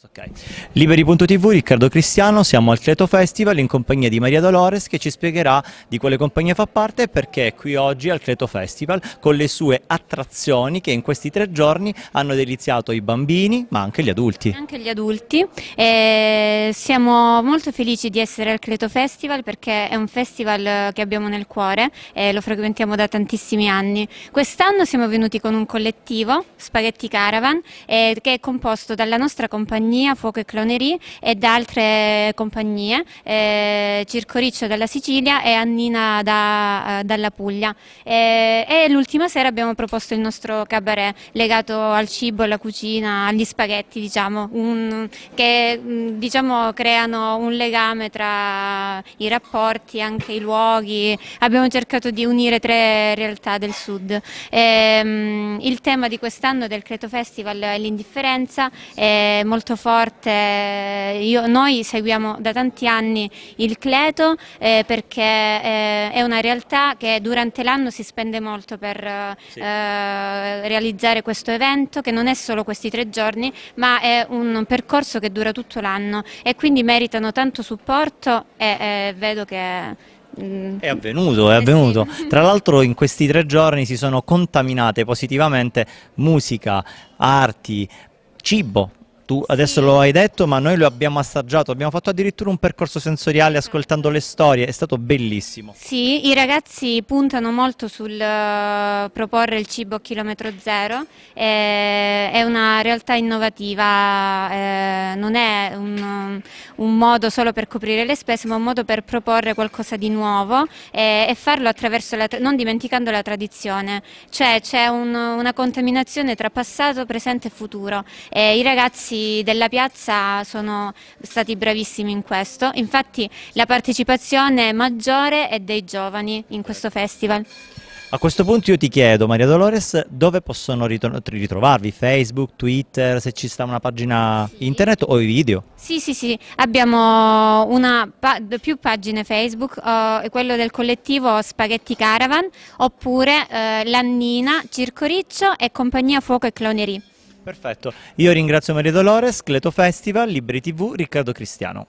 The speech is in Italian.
Okay. Liberi.tv, Riccardo Cristiano, siamo al Cleto Festival in compagnia di Maria Dolores che ci spiegherà di quale compagnia fa parte e perché è qui oggi al Cleto Festival con le sue attrazioni che in questi tre giorni hanno deliziato i bambini ma anche gli adulti. Anche gli adulti. E siamo molto felici di essere al Cleto Festival perché è un festival che abbiamo nel cuore e lo frequentiamo da tantissimi anni. Quest'anno siamo venuti con un collettivo, Spaghetti Caravan, eh, che è composto dalla nostra compagnia compagnia Fuoco e Clonerie e da altre compagnie, eh, Circo Riccio dalla Sicilia e Annina da, eh, dalla Puglia. Eh, e l'ultima sera abbiamo proposto il nostro cabaret legato al cibo, alla cucina, agli spaghetti, diciamo, un, che mm, diciamo, creano un legame tra i rapporti, anche i luoghi. Abbiamo cercato di unire tre realtà del sud. Ehm, il tema di quest'anno del Creto Festival è l'indifferenza, è molto forte, Io, noi seguiamo da tanti anni il Cleto eh, perché eh, è una realtà che durante l'anno si spende molto per sì. eh, realizzare questo evento che non è solo questi tre giorni ma è un percorso che dura tutto l'anno e quindi meritano tanto supporto e eh, vedo che mm, è avvenuto, è eh avvenuto. Tra l'altro in questi tre giorni si sono contaminate positivamente musica, arti, cibo, tu adesso sì. lo hai detto, ma noi lo abbiamo assaggiato, abbiamo fatto addirittura un percorso sensoriale ah. ascoltando le storie, è stato bellissimo. Sì, i ragazzi puntano molto sul eh, proporre il cibo a chilometro zero, eh, è una realtà innovativa. Eh, non è un, um, un, modo solo per coprire le spese, ma un modo per proporre qualcosa di nuovo e, e farlo attraverso la, non dimenticando la tradizione. Cioè c'è un, una contaminazione tra passato, presente e futuro. E I ragazzi della piazza sono stati bravissimi in questo, infatti la partecipazione maggiore è dei giovani in questo festival. A questo punto io ti chiedo, Maria Dolores, dove possono ritrovarvi? Facebook, Twitter, se ci sta una pagina sì. internet o nuovi video? Sì, sì, sì, abbiamo pa più pagine Facebook, eh, quello del collettivo Spaghetti Caravan, oppure eh, Lannina, Circo Riccio e Compagnia Fuoco e Clonerie. Perfetto, io ringrazio Maria Dolores, Cleto Festival, Libri TV, Riccardo Cristiano.